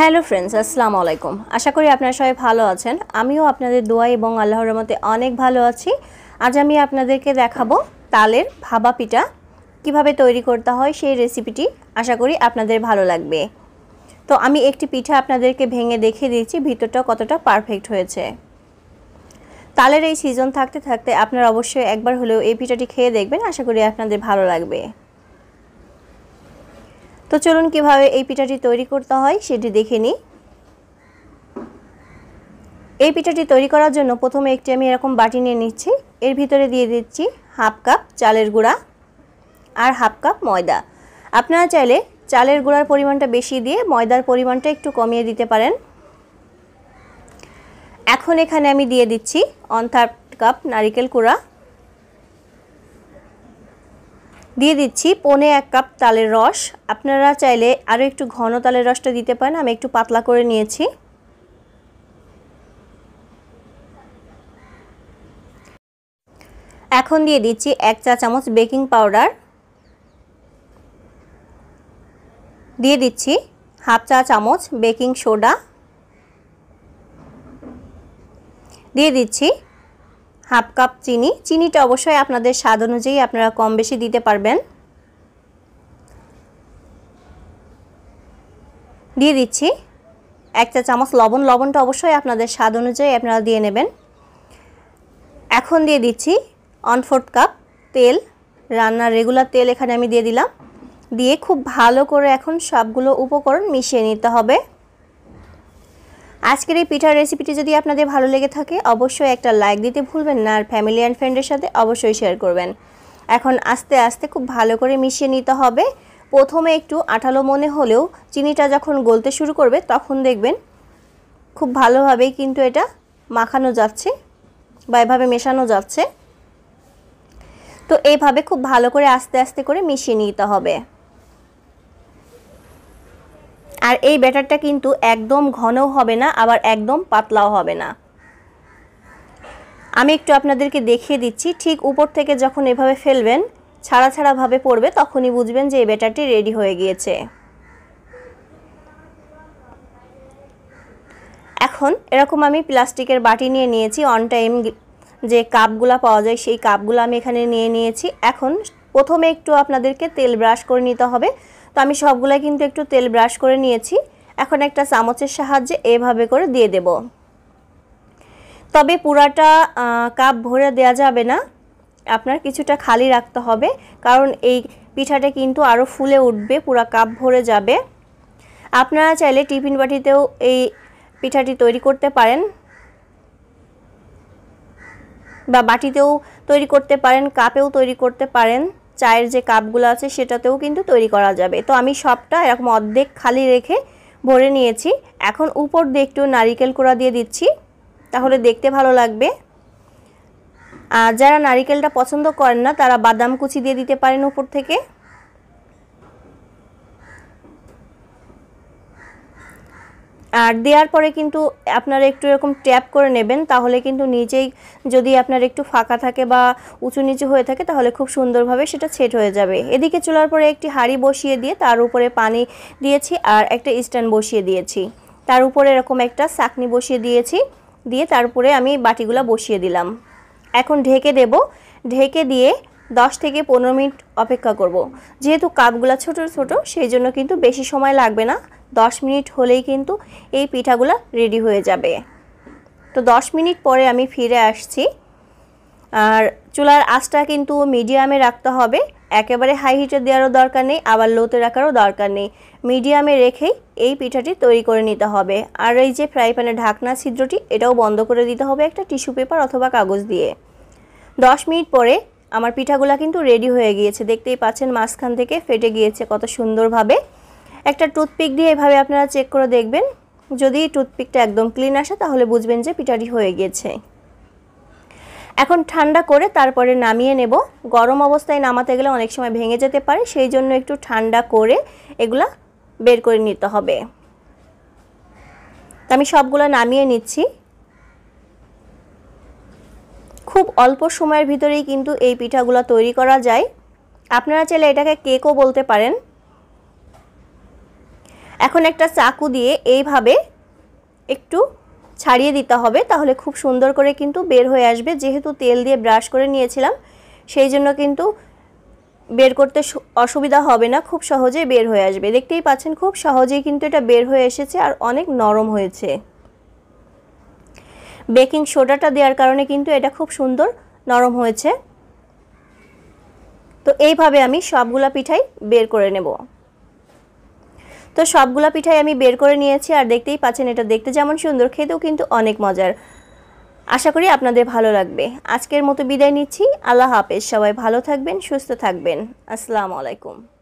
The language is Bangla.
হ্যালো ফ্রেন্ডস আসসালামু আলাইকুম আশা করি আপনারা সবাই ভালো আছেন আমিও আপনাদের দোয়া এবং আল্লাহর রহমতে অনেক ভালো আছি আজ আমি আপনাদেরকে দেখাবো তালের ভাবা পিঠা কিভাবে তৈরি করতে হয় সেই রেসিপিটি আশা করি আপনাদের ভালো লাগবে তো আমি একটি পিঠা আপনাদেরকে ভেঙে দেখিয়ে দিয়েছি ভিতরটা কতটা পারফেক্ট হয়েছে তালের এই সিজন থাকতে থাকতে আপনারা অবশ্যই একবার হলেও এই পিঠাটি খেয়ে দেখবেন আশা করি আপনাদের ভালো লাগবে তো চলুন কিভাবে এই পিঠাটি তৈরি করতে হয় সেটি দেখে নিই এই পিঠাটি তৈরি করার জন্য প্রথমে একটি আমি এরকম বাটি নিয়ে নিচ্ছি এর ভিতরে দিয়ে দিচ্ছি হাফ কাপ চালের গুঁড়া আর হাফ কাপ ময়দা আপনারা চাইলে চালের গুঁড়ার পরিমাণটা বেশি দিয়ে ময়দার পরিমাণটা একটু কমিয়ে দিতে পারেন এখন এখানে আমি দিয়ে দিচ্ছি অন থার্ড কাপ নারিকেল কুড়া দিয়ে দিচ্ছি পনে এক কাপ তালের রস আপনারা চাইলে আরও একটু ঘন তালের রসটা দিতে পারেন আমি একটু পাতলা করে নিয়েছি এখন দিয়ে দিচ্ছি এক চা চামচ বেকিং পাউডার দিয়ে দিচ্ছি হাফ চা চামচ বেকিং সোডা দিয়ে দিচ্ছি হাফ কাপ চিনি চিনিটা অবশ্যই আপনাদের স্বাদ অনুযায়ী আপনারা কম বেশি দিতে পারবেন দিয়ে দিচ্ছি এক চা চামচ লবণ লবণটা অবশ্যই আপনাদের স্বাদ অনুযায়ী আপনারা দিয়ে নেবেন এখন দিয়ে দিচ্ছি ওয়ান ফোর্থ কাপ তেল রান্নার রেগুলার তেল এখানে আমি দিয়ে দিলাম দিয়ে খুব ভালো করে এখন সবগুলো উপকরণ মিশিয়ে নিতে হবে আজকের এই পিঠার রেসিপিটি যদি আপনাদের ভালো লেগে থাকে অবশ্যই একটা লাইক দিতে ভুলবেন না আর ফ্যামিলি অ্যান্ড ফ্রেন্ডের সাথে অবশ্যই শেয়ার করবেন এখন আস্তে আস্তে খুব ভালো করে মিশিয়ে নিতে হবে প্রথমে একটু আঠালো মনে হলেও চিনিটা যখন গলতে শুরু করবে তখন দেখবেন খুব ভালোভাবেই কিন্তু এটা মাখানো যাচ্ছে বা এভাবে মেশানো যাচ্ছে তো এইভাবে খুব ভালো করে আস্তে আস্তে করে মিশিয়ে নিতে হবে আর এই ব্যাটারটা কিন্তু একদম ঘনও হবে না আবার একদম পাতলাও হবে না আমি একটু আপনাদেরকে দেখিয়ে দিচ্ছি ঠিক উপর থেকে যখন এভাবে ফেলবেন ছাড়া ছাড়াভাবে পড়বে তখনই বুঝবেন যে এই ব্যাটারটি রেডি হয়ে গিয়েছে এখন এরকম আমি প্লাস্টিকের বাটি নিয়ে নিয়েছি অন টাইম যে কাপগুলা পাওয়া যায় সেই কাপগুলো আমি এখানে নিয়ে নিয়েছি এখন প্রথমে একটু আপনাদেরকে তেল ব্রাশ করে নিতে হবে তো আমি সবগুলাই কিন্তু একটু তেল ব্রাশ করে নিয়েছি এখন একটা চামচের সাহায্যে এভাবে করে দিয়ে দেব তবে পুরাটা কাপ ভরে দেয়া যাবে না আপনার কিছুটা খালি রাখতে হবে কারণ এই পিঠাটা কিন্তু আরও ফুলে উঠবে পুরা কাপ ভরে যাবে আপনারা চাইলে টিফিন বাটিতেও এই পিঠাটি তৈরি করতে পারেন বা বাটিতেও তৈরি করতে পারেন কাপেও তৈরি করতে পারেন চায়ের যে কাপগুলো আছে সেটাতেও কিন্তু তৈরি করা যাবে তো আমি সবটা এরকম অর্ধেক খালি রেখে ভরে নিয়েছি এখন উপর দিয়ে একটু নারিকেল কোড়া দিয়ে দিচ্ছি তাহলে দেখতে ভালো লাগবে আর যারা নারিকেলটা পছন্দ করেন না তারা বাদাম কুচি দিয়ে দিতে পারেন উপর থেকে আর দেওয়ার পরে কিন্তু আপনারা একটু এরকম ট্যাপ করে নেবেন তাহলে কিন্তু নিজেই যদি আপনার একটু ফাঁকা থাকে বা উঁচু নিচু হয়ে থাকে তাহলে খুব সুন্দরভাবে সেটা ছেট হয়ে যাবে এদিকে চুলার পরে একটি হাঁড়ি বসিয়ে দিয়ে তার উপরে পানি দিয়েছি আর একটা স্ট্যান্ড বসিয়ে দিয়েছি তার উপরে এরকম একটা চাকনি বসিয়ে দিয়েছি দিয়ে তারপরে আমি বাটিগুলো বসিয়ে দিলাম এখন ঢেকে দেব ঢেকে দিয়ে দশ থেকে পনেরো মিনিট অপেক্ষা করব। যেহেতু কাপগুলো ছোট ছোট সেই জন্য কিন্তু বেশি সময় লাগবে না দশ মিনিট হলেই কিন্তু এই পিঠাগুলো রেডি হয়ে যাবে তো দশ মিনিট পরে আমি ফিরে আসছি আর চুলার আঁচটা কিন্তু মিডিয়ামে রাখতে হবে একেবারে হাই হিটে দেওয়ারও দরকার নেই আবার লোতে রাখারও দরকার নেই মিডিয়ামে রেখেই এই পিঠাটি তৈরি করে নিতে হবে আর এই যে ফ্রাই প্যানের ঢাকনা ছিদ্রটি এটাও বন্ধ করে দিতে হবে একটা টিস্যু পেপার অথবা কাগজ দিয়ে দশ মিনিট পরে আমার পিঠাগুলা কিন্তু রেডি হয়ে গিয়েছে দেখতেই পাচ্ছেন মাঝখান থেকে ফেটে গিয়েছে কত সুন্দরভাবে একটা টুথপিক দিয়ে এভাবে আপনারা চেক করে দেখবেন যদি টুথপিকটা একদম ক্লিন আসে তাহলে বুঝবেন যে পিঠাটি হয়ে গিয়েছে এখন ঠান্ডা করে তারপরে নামিয়ে নেব গরম অবস্থায় নামাতে গেলে অনেক সময় ভেঙে যেতে পারে সেই জন্য একটু ঠান্ডা করে এগুলা বের করে নিতে হবে আমি সবগুলো নামিয়ে নিচ্ছি খুব অল্প সময়ের ভিতরেই কিন্তু এই পিঠাগুলো তৈরি করা যায় আপনারা চাইলে এটাকে কেকও বলতে পারেন এখন একটা চাকু দিয়ে এইভাবে একটু ছাড়িয়ে দিতে হবে তাহলে খুব সুন্দর করে কিন্তু বের হয়ে আসবে যেহেতু তেল দিয়ে ব্রাশ করে নিয়েছিলাম সেই জন্য কিন্তু বের করতে অসুবিধা হবে না খুব সহজেই বের হয়ে আসবে দেখতেই পাচ্ছেন খুব সহজেই কিন্তু এটা বের হয়ে এসেছে আর অনেক নরম হয়েছে বেকিং সোডাটা দেওয়ার কারণে কিন্তু এটা খুব সুন্দর নরম হয়েছে তো এইভাবে আমি সবগুলা পিঠাই বের করে নেব তো সবগুলা পিঠাই আমি বের করে নিয়েছি আর দেখতেই পাচ্ছেন এটা দেখতে যেমন সুন্দর খেতেও কিন্তু অনেক মজার আশা করি আপনাদের ভালো লাগবে আজকের মতো বিদায় নিচ্ছি আল্লাহ হাফেজ সবাই ভালো থাকবেন সুস্থ থাকবেন আসসালামু আলাইকুম